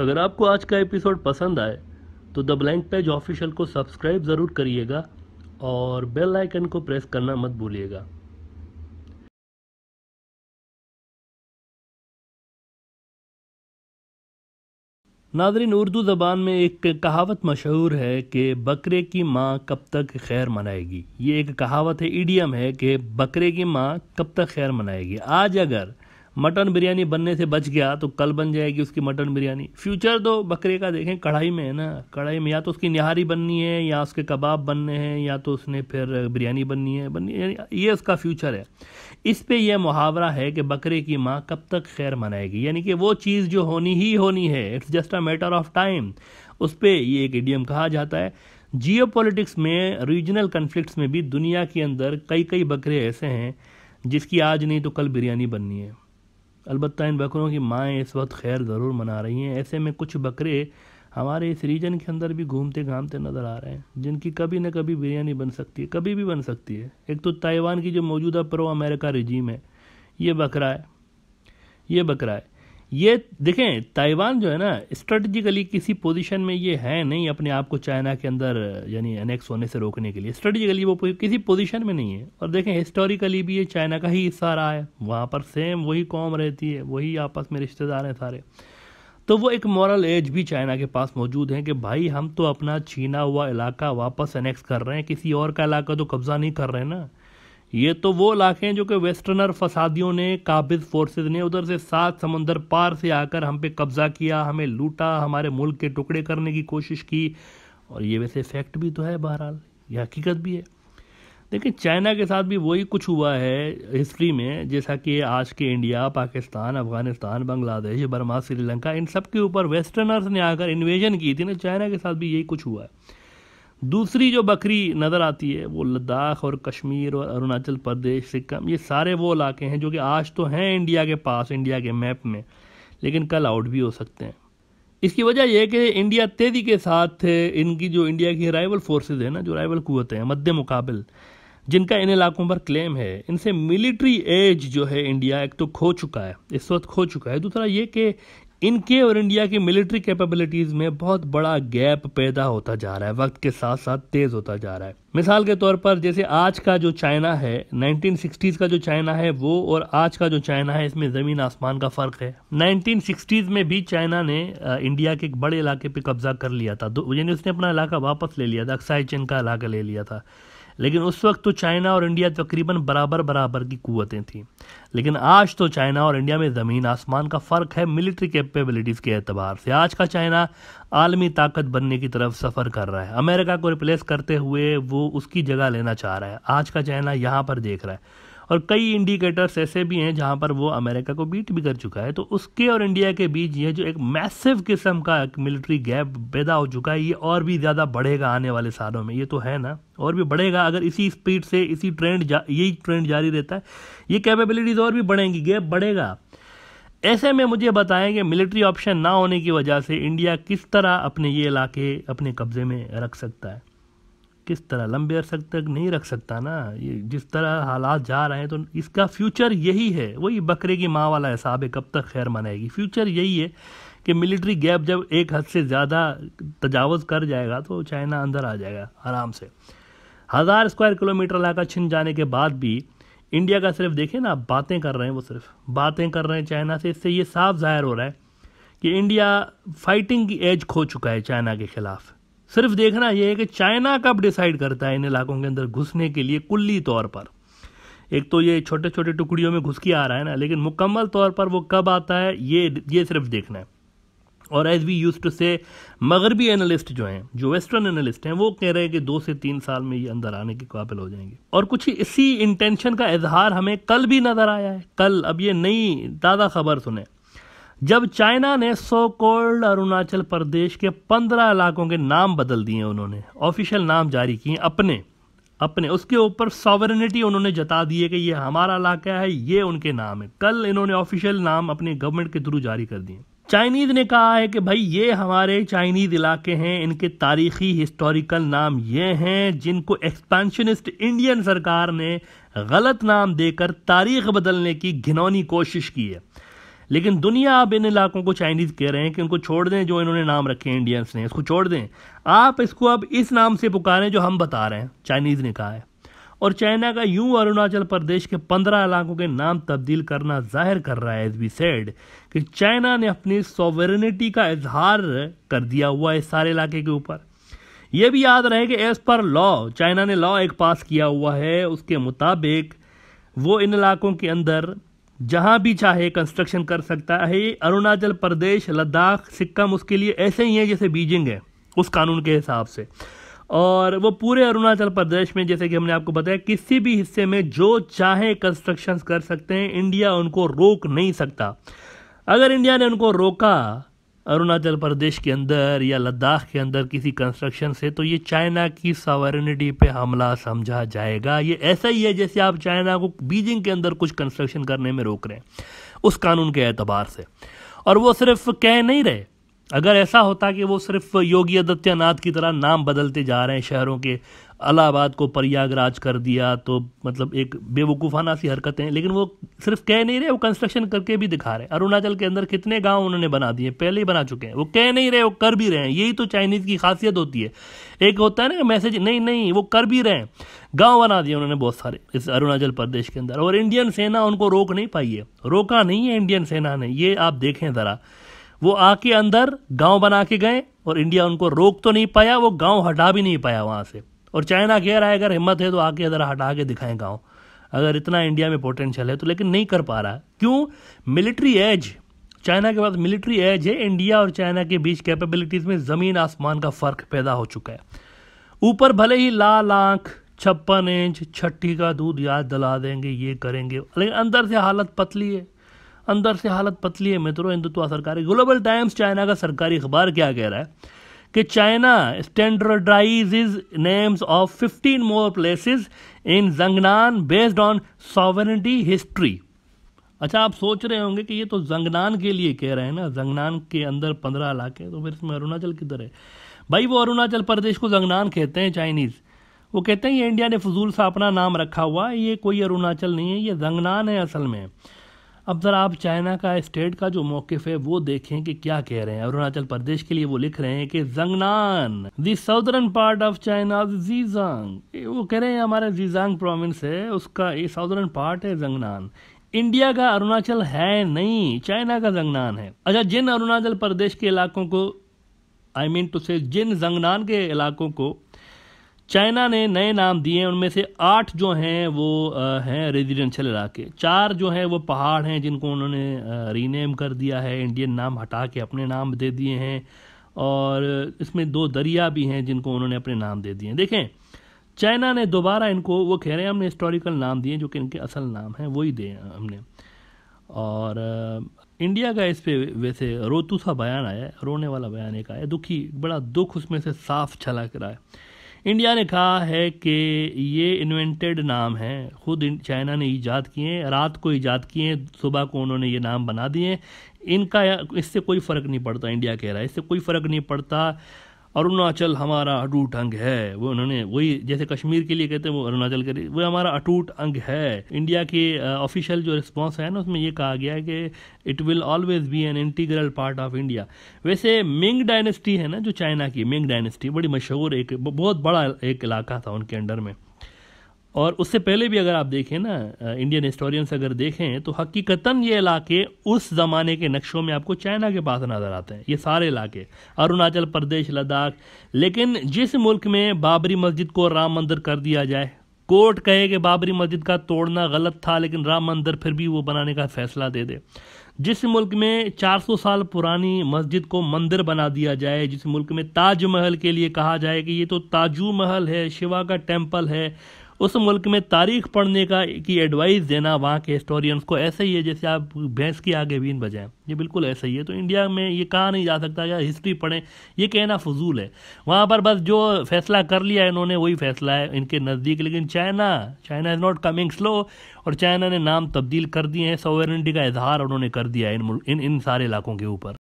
अगर आपको आज का एपिसोड पसंद आए तो द ब्लैंक पेज ऑफिशियल को सब्सक्राइब ज़रूर करिएगा और बेल आइकन को प्रेस करना मत भूलिएगा नादरीन उर्दू ज़बान में एक कहावत मशहूर है कि बकरे की माँ कब तक खैर मनाएगी ये एक कहावत है ईडियम है कि बकरे की माँ कब तक खैर मनाएगी आज अगर मटन बिरयानी बनने से बच गया तो कल बन जाएगी उसकी मटन बिरयानी फ्यूचर तो बकरे का देखें कढ़ाई में है ना कढ़ाई में या तो उसकी निहारी बननी है या उसके कबाब बनने हैं या तो उसने फिर बिरयानी बननी है बननी है ये उसका फ्यूचर है इस पे यह मुहावरा है कि बकरे की माँ कब तक खैर मनाएगी यानी कि वो चीज़ जो होनी ही होनी है it's just a matter of time उस पर ये एक इडियम कहा जाता है जियो में रीजनल कन्फ्लिक्ट में भी दुनिया के अंदर कई कई बकरे ऐसे हैं जिसकी आज नहीं तो कल बिरयानी बननी है अलबत्त इन बकरों की माएँ इस वक्त खैर ज़रूर मना रही हैं ऐसे में कुछ बकरे हमारे इस रीजन के अंदर भी घूमते घामते नज़र आ रहे हैं जिनकी कभी न कभी बिरयानी बन सकती है कभी भी बन सकती है एक तो ताइवान की जो मौजूदा प्रो अमेरिका रिजीम है ये बकरा है ये बकरा है ये देखें ताइवान जो है ना स्ट्रेटजिकली किसी पोजीशन में ये है नहीं अपने आप को चाइना के अंदर यानी अनेक्स होने से रोकने के लिए स्ट्रेटजिकली वो किसी पोजीशन में नहीं है और देखें हिस्टोरिकली भी ये चाइना का ही हिस्सा रहा है वहाँ पर सेम वही कॉम रहती है वही आपस में रिश्तेदार हैं सारे तो वो एक मॉरल एज भी चाइना के पास मौजूद है कि भाई हम तो अपना छीना हुआ इलाका वापस अनेक्स कर रहे हैं किसी और का इलाका तो कब्ज़ा नहीं कर रहे हैं ना ये तो वो इलाके हैं जो कि वेस्टर्नर फसादियों ने काबिज फोर्सेस ने उधर से सात समंदर पार से आकर हम पे कब्जा किया हमें लूटा हमारे मुल्क के टुकड़े करने की कोशिश की और ये वैसे फैक्ट भी तो है बहरहाल ये हकीकत भी है देखिए चाइना के साथ भी वही कुछ हुआ है हिस्ट्री में जैसा कि आज के इंडिया पाकिस्तान अफगानिस्तान बांग्लादेश बर्मा श्रीलंका इन सब के ऊपर वेस्टर्नर्स ने आकर इन्वेजन की थी ना चाइना के साथ भी यही कुछ हुआ है दूसरी जो बकरी नज़र आती है वो लद्दाख और कश्मीर और अरुणाचल प्रदेश सिक्किम ये सारे वो इलाके हैं जो कि आज तो हैं इंडिया के पास इंडिया के मैप में लेकिन कल आउट भी हो सकते हैं इसकी वजह यह कि इंडिया तेज़ी के साथ इनकी जो इंडिया की राइवल फोर्सेज हैं ना जो राइवल कुतें हैं मध्य मुकाबल जिनका इन इलाकों पर क्लेम है इनसे मिलिट्री एज जो है इंडिया एक तो खो चुका है इस वक्त खो चुका है दूसरा ये कि इनके और इंडिया की मिलिट्री कैपेबिलिटीज़ में बहुत बड़ा गैप पैदा होता जा रहा है वक्त के साथ साथ तेज़ होता जा रहा है मिसाल के तौर पर जैसे आज का जो चाइना है 1960s का जो चाइना है वो और आज का जो चाइना है इसमें ज़मीन आसमान का फ़र्क है 1960s में भी चाइना ने इंडिया के एक बड़े इलाके पे कब्ज़ा कर लिया था यानी उसने अपना इलाका वापस ले लिया था अक्साई चिन का इलाका ले लिया था लेकिन उस वक्त तो चाइना और इंडिया तकरीबन बराबर बराबर की कुतें थीं लेकिन आज तो चाइना और इंडिया में ज़मीन आसमान का फ़र्क है मिलिट्री कैपेबिलिटीज़ के अतबार से आज का चाइना आलमी ताकत बनने की तरफ सफ़र कर रहा है अमेरिका को रिप्लेस करते हुए वो उसकी जगह लेना चाह रहा है आज का चाइना यहाँ पर देख रहा है और कई इंडिकेटर्स ऐसे भी हैं जहां पर वो अमेरिका को बीट भी कर चुका है तो उसके और इंडिया के बीच ये जो एक मैसिव किस्म का मिलिट्री गैप पैदा हो चुका है ये और भी ज़्यादा बढ़ेगा आने वाले सालों में ये तो है ना और भी बढ़ेगा अगर इसी स्पीड से इसी ट्रेंड यही ट्रेंड जारी रहता है ये कैपेबिलिटीज़ और भी बढ़ेंगी गैप बढ़ेगा ऐसे में मुझे बताएं कि मिलिट्री ऑप्शन ना होने की वजह से इंडिया किस तरह अपने ये इलाके अपने कब्ज़े में रख सकता है किस तरह लंबे अरसे तक नहीं रख सकता ना ये जिस तरह हालात जा रहे हैं तो इसका फ्यूचर यही है वही बकरे की माँ वाला हिसाब है कब तक खैर मनाएगी फ्यूचर यही है कि मिलिट्री गैप जब एक हद से ज़्यादा तजावज़ कर जाएगा तो चाइना अंदर आ जाएगा आराम से हज़ार स्क्वायर किलोमीटर इलाका छिन जाने के बाद भी इंडिया का सिर्फ देखें ना आप बातें कर रहे हैं वो सिर्फ बातें कर रहे हैं चाइना से इससे ये साफ जाहिर हो रहा है कि इंडिया फाइटिंग की एज खो चुका है चाइना के ख़िलाफ़ सिर्फ देखना यह है कि चाइना कब डिसाइड करता है इन इलाकों के अंदर घुसने के लिए कुल्ली तौर पर एक तो ये छोटे छोटे टुकड़ियों में घुस के आ रहा है ना लेकिन मुकम्मल तौर पर वो कब आता है ये ये सिर्फ देखना है और एज वी यूज टू से मगरबी एनालिस्ट जो हैं जो वेस्टर्न एनालिस्ट हैं वो कह रहे हैं कि दो से तीन साल में ये अंदर आने के काबिल हो जाएंगे और कुछ ही इसी इंटेंशन का इजहार हमें कल भी नज़र आया है कल अब ये नई ताज़ा खबर सुने जब चाइना ने सो कोल्ड अरुणाचल प्रदेश के पंद्रह इलाकों के नाम बदल दिए उन्होंने ऑफिशियल नाम जारी किए अपने अपने उसके ऊपर सॉवरनिटी उन्होंने जता दी है कि ये हमारा इलाका है ये उनके नाम है कल इन्होंने ऑफिशियल नाम अपने गवर्नमेंट के थ्रू जारी कर दिए चाइनीज ने कहा है कि भाई ये हमारे चाइनीज इलाके हैं इनके तारीखी हिस्टोरिकल नाम ये हैं जिनको एक्सपेंशनिस्ट इंडियन सरकार ने गलत नाम देकर तारीख बदलने की घिनौनी कोशिश की है लेकिन दुनिया अब इन इलाकों को चाइनीज़ कह रहे हैं कि उनको छोड़ दें जो इन्होंने नाम रखे हैं इंडियंस ने इसको छोड़ दें आप इसको अब इस नाम से पुकारें जो हम बता रहे हैं चाइनीज़ ने कहा है और चाइना का यूं अरुणाचल प्रदेश के पंद्रह इलाकों के नाम तब्दील करना जाहिर कर रहा है एज बी सेड कि चाइना ने अपनी सॉवरनिटी का इजहार कर दिया हुआ है सारे इलाके के ऊपर यह भी याद रहे कि एज पर लॉ चाइना ने लॉ एक पास किया हुआ है उसके मुताबिक वो इन इलाकों के अंदर जहां भी चाहे कंस्ट्रक्शन कर सकता है अरुणाचल प्रदेश लद्दाख सिक्किम उसके लिए ऐसे ही हैं जैसे बीजिंग है उस कानून के हिसाब से और वो पूरे अरुणाचल प्रदेश में जैसे कि हमने आपको बताया किसी भी हिस्से में जो चाहे कंस्ट्रक्शन कर सकते हैं इंडिया उनको रोक नहीं सकता अगर इंडिया ने उनको रोका अरुणाचल प्रदेश के अंदर या लद्दाख के अंदर किसी कंस्ट्रक्शन से तो ये चाइना की सॉवरनिटी पे हमला समझा जाएगा ये ऐसा ही है जैसे आप चाइना को बीजिंग के अंदर कुछ कंस्ट्रक्शन करने में रोक रहे हैं उस कानून के एतबार से और वो सिर्फ कह नहीं रहे अगर ऐसा होता कि वो सिर्फ योगी आदित्यनाथ की तरह नाम बदलते जा रहे हैं शहरों के अलाहाबाद को प्रयागराज कर दिया तो मतलब एक बेवकूफ़ाना सी हरकतें हैं लेकिन वो सिर्फ कह नहीं रहे वो कंस्ट्रक्शन करके भी दिखा रहे हैं अरुणाचल के अंदर कितने गांव उन्होंने बना दिए पहले ही बना चुके हैं वो कह नहीं रहे वो कर भी रहे हैं यही तो चाइनीज़ की खासियत होती है एक होता है ना मैसेज नहीं नहीं वो कर भी रहे हैं गाँव बना दिए उन्होंने बहुत सारे इस अरुणाचल प्रदेश के अंदर और इंडियन सेना उनको रोक नहीं पाई है रोका नहीं है इंडियन सेना ने ये आप देखें ज़रा वो आके अंदर गांव बना के गए और इंडिया उनको रोक तो नहीं पाया वो गांव हटा भी नहीं पाया वहां से और चाइना कह रहा है अगर हिम्मत है तो आके इधर हटा के दिखाएं गाँव अगर इतना इंडिया में पोटेंशियल है तो लेकिन नहीं कर पा रहा क्यों मिलिट्री एज चाइना के पास मिलिट्री एज है इंडिया और चाइना के बीच कैपेबिलिटीज में ज़मीन आसमान का फ़र्क पैदा हो चुका है ऊपर भले ही लाल आंख छप्पन इंच छठी का दूध याद दिला देंगे ये करेंगे लेकिन अंदर से हालत पतली है अंदर से हालत पतली है मित्रों हिंदुत्व सरकारी ग्लोबल टाइम्स चाइना का सरकारी अखबार क्या कह रहा है कि China standardize names of 15 more places in Zangnan based on sovereignty history अच्छा आप सोच रहे होंगे कि ये तो जंगनान के लिए कह रहे हैं ना जंगनान के अंदर पंद्रह इलाके तो फिर इसमें अरुणाचल किधर है भाई वो अरुणाचल प्रदेश को जंगनान कहते हैं चाइनीज़ वो कहते हैं ये इंडिया ने फजूल सा अपना नाम रखा हुआ है ये कोई अरुणाचल नहीं है ये जंगनान है असल में अब ज़रा आप चाइना का स्टेट का जो मौकफ है वो देखें कि क्या कह रहे हैं अरुणाचल प्रदेश के लिए वो लिख रहे हैं कि Zangnan the southern part of China Xizang वो कह रहे हैं हमारे जीजांग प्रोविंस है उसका ये साउदर्न पार्ट है जंगनान इंडिया का अरुणाचल है नहीं चाइना का जंगनान है अच्छा जिन अरुणाचल प्रदेश के इलाकों को आई मीन टू से जिन जंगनान के इलाकों को चाइना ने नए नाम दिए उनमें से आठ जो हैं वो हैं रेजिडेंशियल इलाके चार जो हैं वो पहाड़ हैं जिनको उन्होंने रीनेम कर दिया है इंडियन नाम हटा के अपने नाम दे दिए हैं और इसमें दो दरिया भी हैं जिनको उन्होंने अपने नाम दे दिए हैं देखें चाइना ने दोबारा इनको वो कह रहे हैं हमने हिस्टोरिकल नाम दिए जो कि इनके असल नाम हैं वही दिए हमने और इंडिया का इस पर वैसे रोतू सा बयान आया रोने वाला बयान एक आया दुखी बड़ा दुख उसमें से साफ छला कर इंडिया ने कहा है कि ये इन्वेंटेड नाम है खुद चाइना ने ईजाद किए रात को ईजाद किए सुबह को उन्होंने ये नाम बना दिए इनका इससे कोई फ़र्क नहीं पड़ता इंडिया कह रहा है इससे कोई फ़र्क नहीं पड़ता अरुणाचल हमारा अटूट अंग है वो उन्होंने वही जैसे कश्मीर के लिए कहते हैं वो अरुणाचल के वो हमारा अटूट अंग है इंडिया के ऑफिशियल जो रिस्पॉन्स है ना उसमें ये कहा गया है कि it will always be an integral part of India वैसे मिंग डायनेस्टी है ना जो चाइना की मिंग डायनेस्टी बड़ी मशहूर एक बहुत बड़ा एक इलाका था उनके अंडर में और उससे पहले भी अगर आप देखें ना इंडियन हिस्टोरियंस अगर देखें तो हकीकतन ये इलाके उस ज़माने के नक्शों में आपको चाइना के पास नज़र आते हैं ये सारे इलाके अरुणाचल प्रदेश लद्दाख लेकिन जिस मुल्क में बाबरी मस्जिद को राम मंदिर कर दिया जाए कोर्ट कहे कि बाबरी मस्जिद का तोड़ना गलत था लेकिन राम मंदिर फिर भी वो बनाने का फैसला दे दे जिस मुल्क में 400 साल पुरानी मस्जिद को मंदिर बना दिया जाए जिस मुल्क में ताजमहल के लिए कहा जाए कि ये तो ताजू महल है शिवा का टेम्पल है उस मुल्क में तारीख पढ़ने का की एडवाइस देना वहाँ के हिस्टोरियंस को ऐसे ही है जैसे आप भैंस की आगे बीन बजाएं ये बिल्कुल ऐसा ही है तो इंडिया में ये कहा नहीं जा सकता या हिस्ट्री पढ़ें ये कहना फजूल है वहाँ पर बस जो फैसला कर लिया इन्होंने वही फैसला है इनके नज़दीक लेकिन China China is not coming slow और चाइना ने नाम तब्दील कर दिए हैं सॉवरेनिटी का इजहार उन्होंने कर दिया है इन इन, इन सारे इलाकों के ऊपर